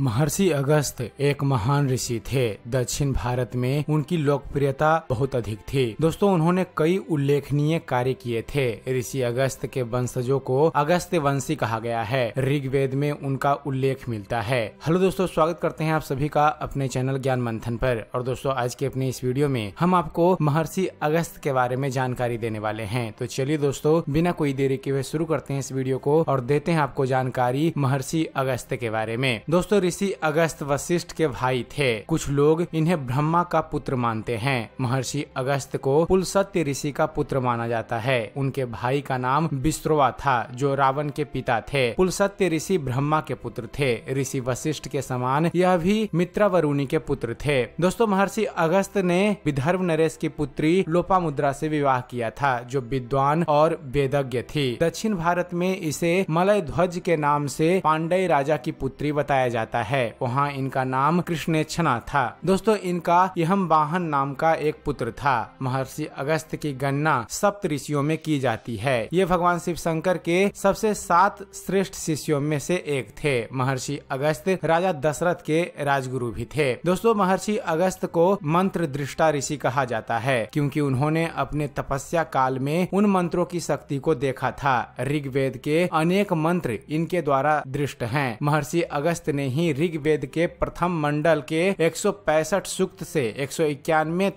महर्षि अगस्त एक महान ऋषि थे दक्षिण भारत में उनकी लोकप्रियता बहुत अधिक थी दोस्तों उन्होंने कई उल्लेखनीय कार्य किए थे ऋषि अगस्त के वंशजों को अगस्त वंशी कहा गया है ऋग्वेद में उनका उल्लेख मिलता है हेलो दोस्तों स्वागत करते हैं आप सभी का अपने चैनल ज्ञान मंथन पर और दोस्तों आज के अपने इस वीडियो में हम आपको महर्षि अगस्त के बारे में जानकारी देने वाले है तो चलिए दोस्तों बिना कोई देरी के हुए शुरू करते हैं इस वीडियो को और देते हैं आपको जानकारी महर्षि अगस्त के बारे में दोस्तों ऋषि अगस्त वशिष्ठ के भाई थे कुछ लोग इन्हें ब्रह्मा का पुत्र मानते हैं महर्षि अगस्त को पुल सत्य ऋषि का पुत्र माना जाता है उनके भाई का नाम बिस्त्रोवा था जो रावण के पिता थे पुल सत्य ऋषि ब्रह्मा के पुत्र थे ऋषि वशिष्ठ के समान यह भी मित्रा वरुणी के पुत्र थे दोस्तों महर्षि अगस्त ने विदर्भ नरेश की पुत्री लोपा मुद्रा से विवाह किया था जो विद्वान और वेदज्ञ थी दक्षिण भारत में इसे मलय ध्वज के नाम से पांडे राजा की पुत्री बताया जाता जाता है वहाँ इनका नाम कृष्णेच्छना था दोस्तों इनका यहम वाहन नाम का एक पुत्र था महर्षि अगस्त की गणना सप्त ऋषियों में की जाती है ये भगवान शिव शंकर के सबसे सात श्रेष्ठ शिष्यों में से एक थे महर्षि अगस्त राजा दशरथ के राजगुरु भी थे दोस्तों महर्षि अगस्त को मंत्र दृष्टा ऋषि कहा जाता है क्योंकि उन्होंने अपने तपस्या काल में उन मंत्रों की शक्ति को देखा था ऋग्वेद के अनेक मंत्र इनके द्वारा दृष्ट हैं महर्षि अगस्त ने ही ही ऋग्वेद के प्रथम मंडल के एक सूक्त से एक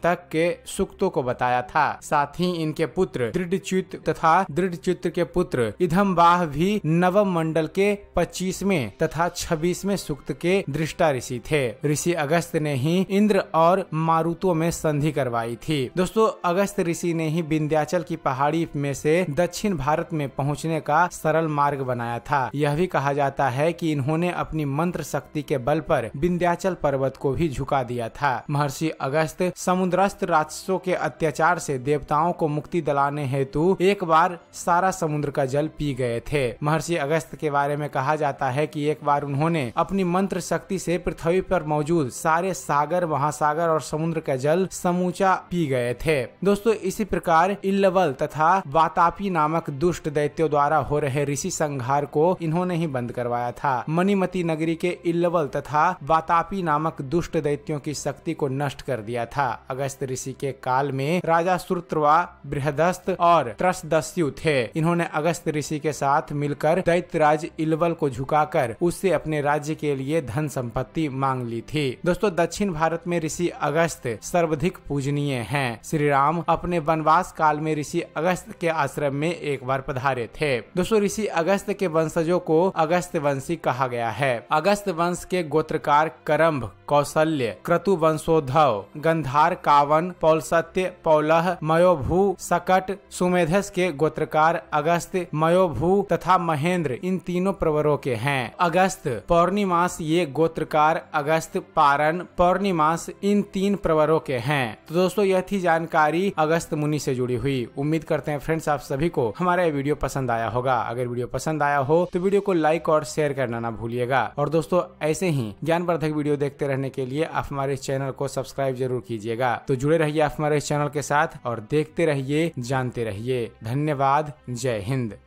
तक के सूक्तों को बताया था साथ ही इनके पुत्र दृढ़ तथा दृढ़ के पुत्र इधम भी नवम मंडल के पच्चीसवे तथा छब्बीसवे सूक्त के दृष्टा ऋषि थे ऋषि अगस्त ने ही इंद्र और मारुतो में संधि करवाई थी दोस्तों अगस्त ऋषि ने ही विंध्याचल की पहाड़ी में से दक्षिण भारत में पहुंचने का सरल मार्ग बनाया था यह भी कहा जाता है कि इन्होंने अपनी मंत्र शक्ति के बल पर विंध्याचल पर्वत को भी झुका दिया था महर्षि अगस्त समुद्रस्थ राक्षसों के अत्याचार से देवताओं को मुक्ति दिलाने हेतु एक बार सारा समुद्र का जल पी गए थे महर्षि अगस्त के बारे में कहा जाता है कि एक बार उन्होंने अपनी मंत्र शक्ति से पृथ्वी पर मौजूद सारे सागर महासागर और समुद्र का जल समूचा पी गए थे दोस्तों इसी प्रकार इल्लवल तथा वातापी नामक दुष्ट दैत्यों द्वारा हो रहे ऋषि संघार को इन्होंने ही बंद करवाया था मणिमती नगरी के इल्लवल तथा वातापी नामक दुष्ट दैत्यों की शक्ति को नष्ट कर दिया था अगस्त ऋषि के काल में राजा सुरत्रवा बृहदस्त और त्रसदस्यु थे इन्होंने अगस्त ऋषि के साथ मिलकर दैत्यराज इलवल को झुकाकर उससे अपने राज्य के लिए धन संपत्ति मांग ली थी दोस्तों दक्षिण भारत में ऋषि अगस्त सर्वाधिक पूजनीय हैं श्री राम अपने वनवास काल में ऋषि अगस्त के आश्रम में एक बार पधारे थे दोस्तों ऋषि अगस्त के वंशजों को अगस्त वंशी कहा गया है अगस्त वंश के गोत्रकार करम्भ कौशल्य क्रतु वंशोद्धव गंधार कावन पौलसत्य पौलह मयोभू सकट सुमेधस के गोत्रकार अगस्त मयोभू तथा महेंद्र इन तीनों प्रवरों के हैं अगस्त पौर्णिमास ये गोत्रकार अगस्त पारन पौर्णिमास इन तीन प्रवरों के हैं तो दोस्तों यह थी जानकारी अगस्त मुनि से जुड़ी हुई उम्मीद करते हैं फ्रेंड्स आप सभी को हमारा ये वीडियो पसंद आया होगा अगर वीडियो पसंद आया हो तो वीडियो को लाइक और शेयर करना ना भूलिएगा और दोस्तों ऐसे ही ज्ञानवर्धक वीडियो देखते रहने के लिए आप हमारे इस चैनल को सब्सक्राइब जरूर कीजिएगा तो जुड़े रहिए आप हमारे इस चैनल के साथ और देखते रहिए जानते रहिए धन्यवाद जय हिंद